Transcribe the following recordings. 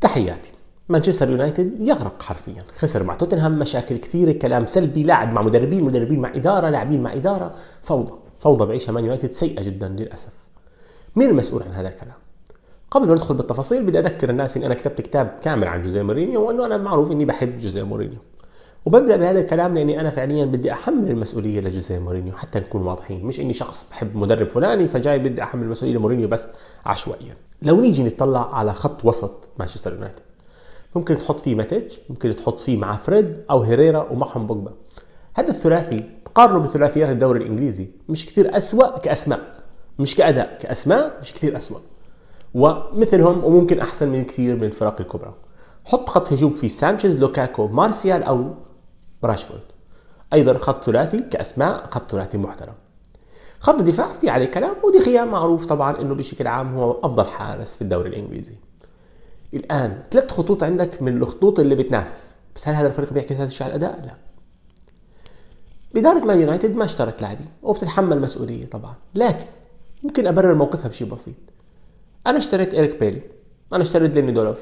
تحياتي مانشستر يونايتد يغرق حرفيا خسر مع توتنهام مشاكل كثيرة كلام سلبي لاعب مع مدربين مدربين مع إدارة لاعبين مع إدارة فوضى فوضى بعيشها مان يونايتد سيئة جدا للأسف مين المسؤول عن هذا الكلام؟ قبل ما ندخل بالتفاصيل بدي اذكر الناس اني انا كتبت كتاب كامل عن جوزيه مورينيو وانه انا معروف اني بحب جوزيه مورينيو وببدا بهذا الكلام لاني انا فعليا بدي احمل المسؤوليه لجوزيه مورينيو حتى نكون واضحين مش اني شخص بحب مدرب فلاني فجاي بدي احمل المسؤوليه لمورينيو بس عشوائيا لو نيجي نطلع على خط وسط مانشستر يونايتد ممكن تحط فيه ماتيتش ممكن تحط فيه مع فريد او هيريرا ومعهم بوجبا هذا الثلاثي قارنه بثلاثيات الدوري الانجليزي مش كثير اسوا كاسماء مش كاداء كاسماء مش كثير اسوا ومثلهم وممكن احسن من كثير من الفرق الكبرى حط خط هجوم فيه سانشيز لوكاكو مارسيال او براشفورد ايضا خط ثلاثي كاسماء خط ثلاثي محترم خط الدفاع في عليه كلام ودخيا معروف طبعا انه بشكل عام هو افضل حارس في الدوري الانجليزي الان ثلاث خطوط عندك من الخطوط اللي بتنافس بس هل هذا الفريق بيعكس هذا الشيء على الاداء لا إدارة مان يونايتد ما اشترت لاعبين وبتتحمل مسؤولية طبعا لكن ممكن أبرر موقفها بشيء بسيط أنا اشتريت إيريك بيلي أنا اشتريت ليني دولوف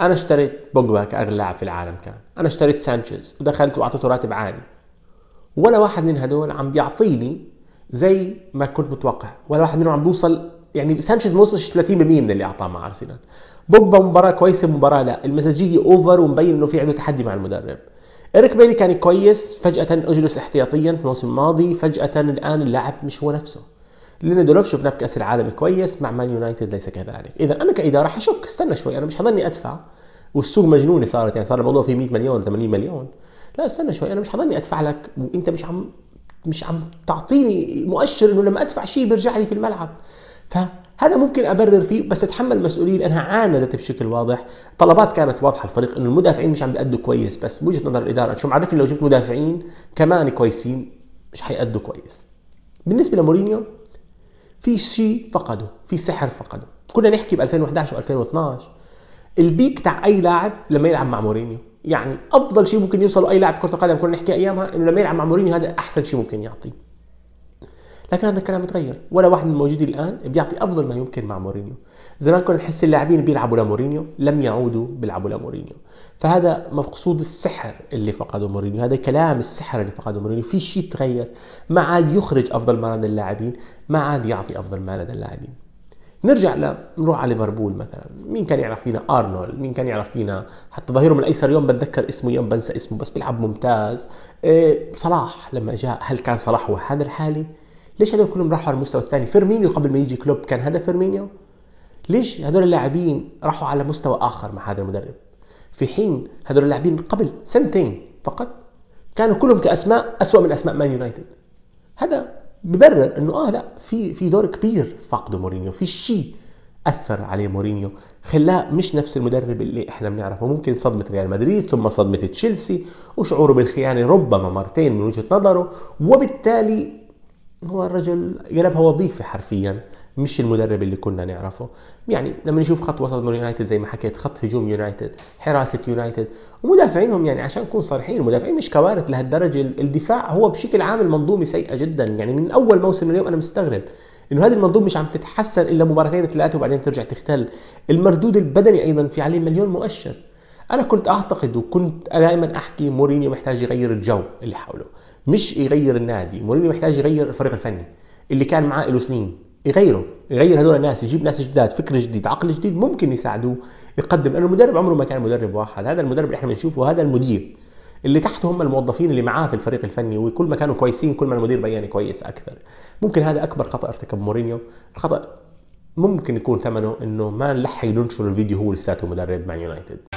انا اشتريت بوجبا كاغلى لاعب في العالم كان انا اشتريت سانشيز ودخلت واعطيته راتب عالي ولا واحد من هدول عم بيعطيني زي ما كنت متوقع ولا واحد منهم عم بيوصل يعني سانشيز ما وصلش 30% من اللي اعطاه مع ارسنال بوجبا مباراه كويسه مباراه لا المزاجيه اوفر ومبين انه في عنده تحدي مع المدرب إريك بيلي كان كويس فجأة أجلس احتياطيا في الموسم الماضي فجأة الآن اللاعب مش هو نفسه لان دولوف شفناه بكاس العالم كويس مع مان يونايتد ليس كذلك اذا انا كاداره حشك استنى شوي انا مش حضلني ادفع والسوق مجنونه صارت يعني صار الموضوع فيه 100 مليون 80 مليون لا استنى شوي انا مش حضلني ادفع لك وانت مش عم مش عم تعطيني مؤشر انه لما ادفع شيء بيرجع لي في الملعب فهذا ممكن ابرر فيه بس اتحمل مسؤوليه لانها عاندت بشكل واضح طلبات كانت واضحه الفريق انه المدافعين مش عم بيأدوا كويس بس بوجهه نظر الاداره شو معرفني لو جبت مدافعين كمان كويسين مش حيأدوا كويس بالنسبه لمورينيو في شيء فقده في سحر فقده كنا نحكي ب 2011 و2012 البيك تاع اي لاعب لما يلعب مع مورينيو يعني افضل شيء ممكن يوصله اي لاعب كره قدم كنا نحكي ايامها انه لما يلعب مع مورينيو هذا احسن شيء ممكن يعطيه لكن هذا الكلام متغير ولا واحد من الموجودين الان بيعطي افضل ما يمكن مع مورينيو زمان كنا نحس اللاعبين بيلعبوا لمورينيو لم يعودوا بيلعبوا لمورينيو فهذا مقصود السحر اللي فقده مورينيو هذا كلام السحر اللي فقده مورينيو في شيء تغير ما عاد يخرج افضل ما لدى اللاعبين ما عاد يعطي افضل ما لدى اللاعبين نرجع ل... نروح على ليفربول مثلا مين كان يعرف فينا ارنولد مين كان يعرف فينا حتى ظهيرهم الايسر يوم بتذكر اسمه يوم بنسى اسمه بس بيلعب ممتاز إيه صلاح لما جاء هل كان صلاح هو هذا الحالي ليش هدول كلهم راحوا على المستوى الثاني فيرمينيو قبل ما يجي كلوب كان هدف فيرمينيو ليش هدول اللاعبين راحوا على مستوى اخر مع هذا المدرب في حين هدول اللاعبين قبل سنتين فقط كانوا كلهم كاسماء اسوا من اسماء مان يونايتد هذا ببرر انه اه لا في في دور كبير فقده مورينيو في شيء اثر عليه مورينيو خلاه مش نفس المدرب اللي احنا بنعرفه ممكن صدمه ريال مدريد ثم صدمه تشيلسي وشعوره بالخيانه ربما مرتين من وجهه نظره وبالتالي هو الرجل قلبها وظيفه حرفيا مش المدرب اللي كنا نعرفه يعني لما نشوف خط وسط من يونايتد زي ما حكيت خط هجوم يونايتد حراسه يونايتد ومدافعينهم يعني عشان نكون صريحين المدافعين مش كوارث لهالدرجه الدفاع هو بشكل عام المنظومه سيئه جدا يعني من اول موسم اليوم انا مستغرب انه هذه المنظومه مش عم تتحسن الا مباراتين ثلاثه وبعدين ترجع تختل المردود البدني ايضا في عليه مليون مؤشر انا كنت اعتقد وكنت دائما احكي مورينيو محتاج يغير الجو اللي حوله مش يغير النادي مورينيو محتاج يغير الفريق الفني اللي كان معاه له سنين يغيره يغير هذول الناس يجيب ناس جداد فكر جديد عقل جديد ممكن يساعدوه يقدم لانه المدرب عمره ما كان مدرب واحد هذا المدرب اللي احنا بنشوفه هذا المدير اللي تحته هم الموظفين اللي معاه في الفريق الفني وكل ما كانوا كويسين كل ما المدير بين كويس اكثر ممكن هذا اكبر خطا ارتكب مورينيو الخطا ممكن يكون ثمنه انه ما نلحق ننشر الفيديو هو لساته مدرب مان يونايتد